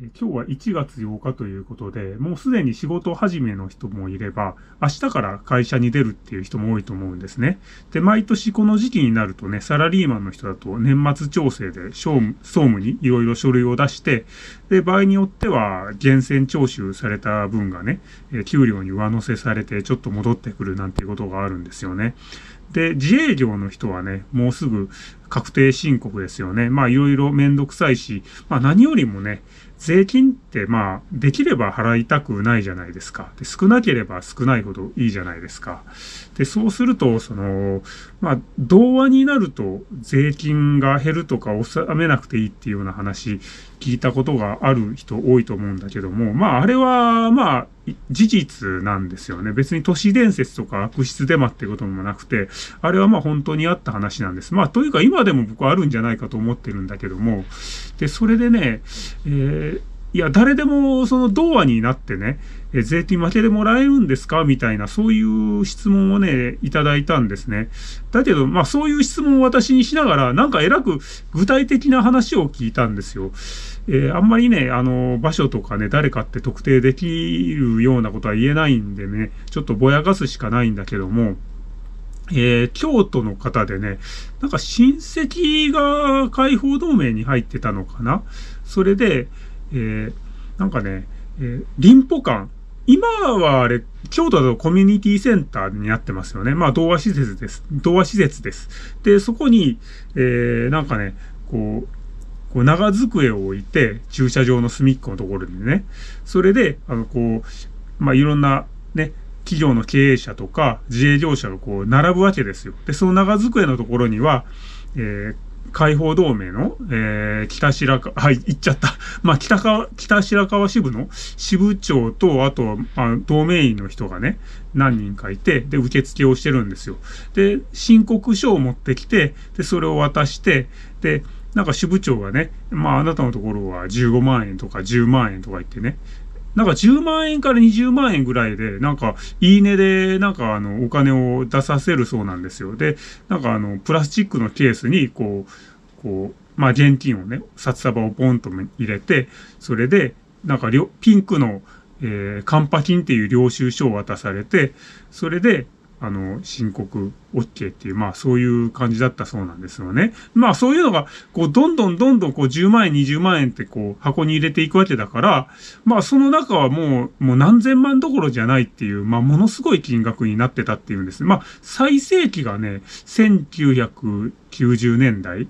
今日は1月8日ということで、もうすでに仕事始めの人もいれば、明日から会社に出るっていう人も多いと思うんですね。で、毎年この時期になるとね、サラリーマンの人だと年末調整で総務にいろいろ書類を出して、で、場合によっては厳選徴収された分がね、給料に上乗せされてちょっと戻ってくるなんていうことがあるんですよね。で、自営業の人はね、もうすぐ確定申告ですよね。まあいろいろめんどくさいし、まあ何よりもね、税金ってまあ、できれば払いたくないじゃないですか。で、少なければ少ないほどいいじゃないですか。で、そうすると、その、まあ、童話になると税金が減るとか納めなくていいっていうような話聞いたことがある人多いと思うんだけども、まああれは、まあ、事実なんですよね。別に都市伝説とか悪質デマってこともなくて、あれはまあ本当にあった話なんです。まあというか今でも僕はあるんじゃないかと思ってるんだけども、で、それでね、えーいや、誰でもその童話になってね、え税金負けてもらえるんですかみたいな、そういう質問をね、いただいたんですね。だけど、まあそういう質問を私にしながら、なんか偉く具体的な話を聞いたんですよ。えー、あんまりね、あの、場所とかね、誰かって特定できるようなことは言えないんでね、ちょっとぼやかすしかないんだけども、えー、京都の方でね、なんか親戚が解放同盟に入ってたのかなそれで、えー、なんかね、えー、リンポ館。今はあれ、京都だとコミュニティセンターになってますよね。まあ、童話施設です。童話施設です。で、そこに、えー、なんかね、こう、こう長机を置いて、駐車場の隅っこのところにね、それで、あの、こう、まあ、いろんな、ね、企業の経営者とか自営業者がこう並ぶわけですよ。で、その長机のところには、えー、解放同盟の、えー、北白川、はい、行っちゃった。まあ、北川、北白川支部の支部長と、あと、あ同盟員の人がね、何人かいて、で、受付をしてるんですよ。で、申告書を持ってきて、で、それを渡して、で、なんか支部長がね、まあ、あなたのところは15万円とか10万円とか言ってね、なんか10万円から20万円ぐらいで、なんか、いいねで、なんかあの、お金を出させるそうなんですよ。で、なんかあの、プラスチックのケースに、こう、こう、まあ、現金をね、札束をポンと入れて、それで、なんか、ピンクの、えー、カンパンっていう領収書を渡されて、それで、あの、申告 OK っていう、まあそういう感じだったそうなんですよね。まあそういうのが、こう、どんどんどんどんこう10万円、20万円ってこう箱に入れていくわけだから、まあその中はもう、もう何千万どころじゃないっていう、まあものすごい金額になってたっていうんです。まあ最盛期がね、1990年代。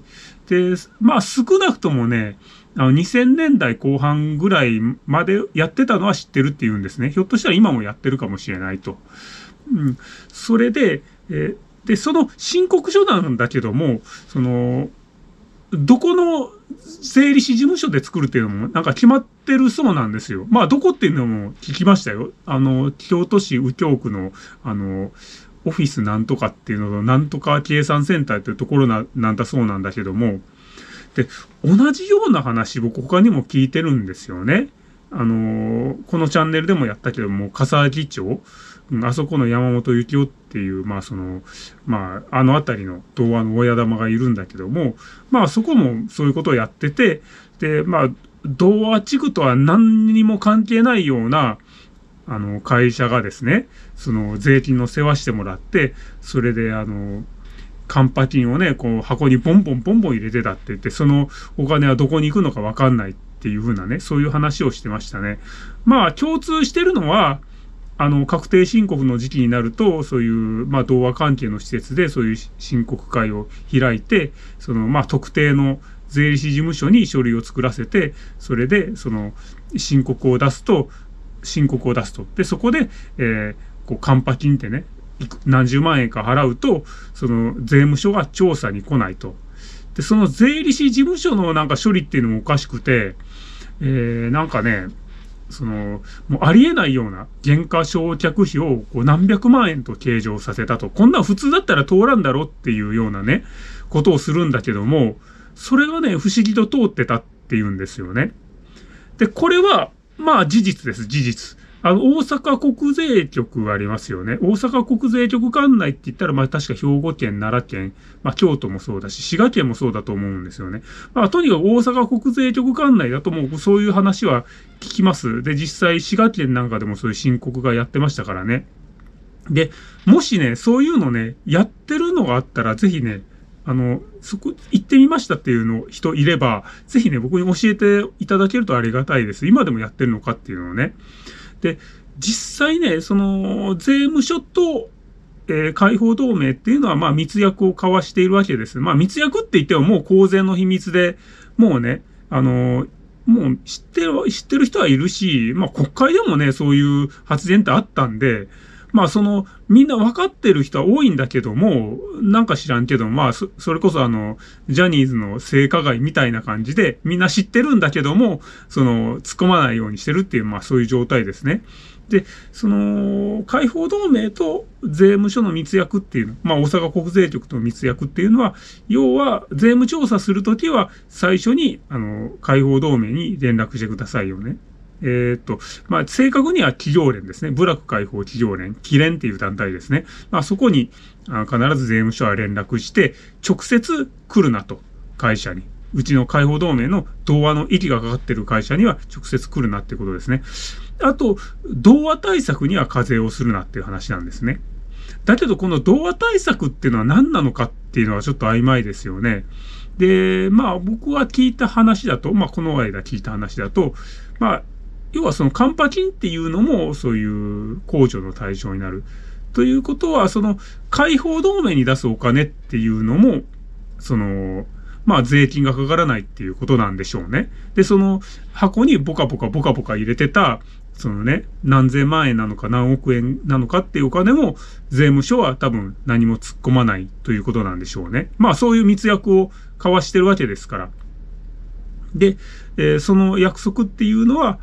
で、まあ少なくともね、あの2000年代後半ぐらいまでやってたのは知ってるっていうんですね。ひょっとしたら今もやってるかもしれないと。うん、それで、えで、その申告書なんだけども、その、どこの税理士事務所で作るっていうのもなんか決まってるそうなんですよ。まあ、どこっていうのも聞きましたよ。あの、京都市右京区の、あの、オフィスなんとかっていうのの、なんとか計算センターっていうところな、なんだそうなんだけども、で、同じような話僕他にも聞いてるんですよね。あのー、このチャンネルでもやったけども、笠置町、あそこの山本幸夫っていう、まあその、まああの辺りの童話の親玉がいるんだけども、まあそこもそういうことをやってて、で、まあ、童話地区とは何にも関係ないような、あの、会社がですね、その税金の世話してもらって、それであの、カンパ金をね、こう箱にボンボンボンボン入れてたって言って、そのお金はどこに行くのかわかんないってっていうふうなね、そういう話をしてましたね。まあ、共通してるのは、あの、確定申告の時期になると、そういう、まあ、同和関係の施設で、そういう申告会を開いて、その、まあ、特定の税理士事務所に書類を作らせて、それで、その、申告を出すと、申告を出すと。で、そこで、えー、こう、カンパ金ってね、何十万円か払うと、その、税務署が調査に来ないと。で、その税理士事務所のなんか処理っていうのもおかしくて、えー、なんかね、その、もうありえないような減価償却費をこう何百万円と計上させたと。こんな普通だったら通らんだろっていうようなね、ことをするんだけども、それがね、不思議と通ってたっていうんですよね。で、これは、まあ事実です、事実。あの、大阪国税局がありますよね。大阪国税局管内って言ったら、まあ確か兵庫県、奈良県、まあ京都もそうだし、滋賀県もそうだと思うんですよね。まあとにかく大阪国税局管内だともうそういう話は聞きます。で、実際滋賀県なんかでもそういう申告がやってましたからね。で、もしね、そういうのね、やってるのがあったら、ぜひね、あの、そこ、行ってみましたっていうの人いれば、ぜひね、僕に教えていただけるとありがたいです。今でもやってるのかっていうのをね。で、実際ね、その税務署と、えー、解放同盟っていうのは、まあ、密約を交わしているわけです。まあ、密約って言ってももう公然の秘密で、もうね、あのー、もう知ってる、知ってる人はいるし、まあ、国会でもね、そういう発言ってあったんで、まあその、みんな分かってる人は多いんだけども、なんか知らんけど、まあそ、それこそあの、ジャニーズの性加害みたいな感じで、みんな知ってるんだけども、その、突っ込まないようにしてるっていう、まあそういう状態ですね。で、その、解放同盟と税務署の密約っていう、まあ、大阪国税局との密約っていうのは、要は、税務調査するときは、最初に、あの、解放同盟に連絡してくださいよね。えっ、と、まあ、正確には企業連ですね。部落解放企業連、記連っていう団体ですね。まあ、そこにあ必ず税務署は連絡して、直接来るなと、会社に。うちの解放同盟の童話の息がかかってる会社には直接来るなってことですね。あと、童話対策には課税をするなっていう話なんですね。だけど、この童話対策っていうのは何なのかっていうのはちょっと曖昧ですよね。で、まあ僕は聞いた話だと、まあこの間聞いた話だと、まあ要はそのカンパンっていうのもそういう控除の対象になる。ということは、その解放同盟に出すお金っていうのも、その、まあ税金がかからないっていうことなんでしょうね。で、その箱にボカボカボカボカ入れてた、そのね、何千万円なのか何億円なのかっていうお金も税務署は多分何も突っ込まないということなんでしょうね。まあそういう密約を交わしてるわけですから。で、えー、その約束っていうのは、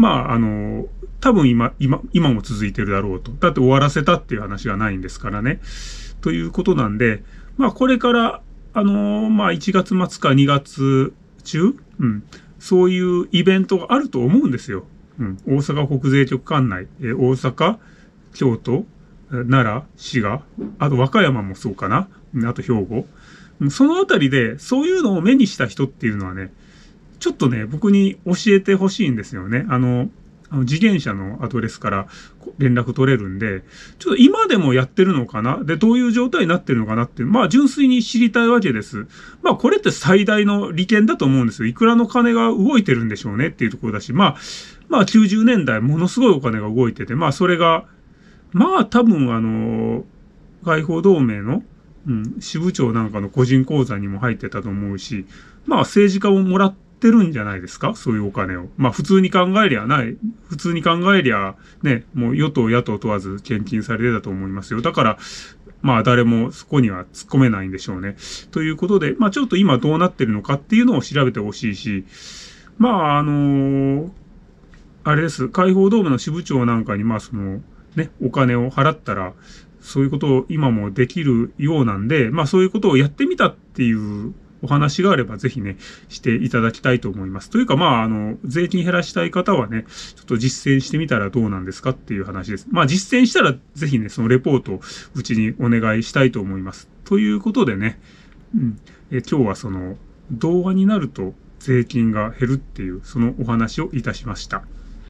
まあ、あの、多分今、今、今も続いてるだろうと。だって終わらせたっていう話がないんですからね。ということなんで、まあ、これから、あのまあ、1月末か2月中、うん、そういうイベントがあると思うんですよ。うん、大阪国税局管内、え大阪、京都、奈良、滋賀、あと和歌山もそうかな、あと兵庫。そのあたりで、そういうのを目にした人っていうのはね、ちょっとね、僕に教えてほしいんですよね。あの、あの次元車のアドレスから連絡取れるんで、ちょっと今でもやってるのかなで、どういう状態になってるのかなっていう、まあ純粋に知りたいわけです。まあこれって最大の利権だと思うんですよ。いくらの金が動いてるんでしょうねっていうところだし、まあ、まあ90年代ものすごいお金が動いてて、まあそれが、まあ多分あの、外交同盟の、うん、支部長なんかの個人口座にも入ってたと思うし、まあ政治家をもらって、ってるんじゃないですかそういうお金を。まあ普通に考えりゃない。普通に考えりゃ、ね、もう与党野党問わず献金されてたと思いますよ。だから、まあ誰もそこには突っ込めないんでしょうね。ということで、まあちょっと今どうなってるのかっていうのを調べてほしいし、まああのー、あれです。解放ドームの支部長なんかに、まあその、ね、お金を払ったら、そういうことを今もできるようなんで、まあそういうことをやってみたっていうお話があればぜひね、していただきたいと思います。というか、まあ、あの、税金減らしたい方はね、ちょっと実践してみたらどうなんですかっていう話です。まあ、実践したらぜひね、そのレポートをうちにお願いしたいと思います。ということでね、うん、え今日はその、動画になると税金が減るっていう、そのお話をいたしました。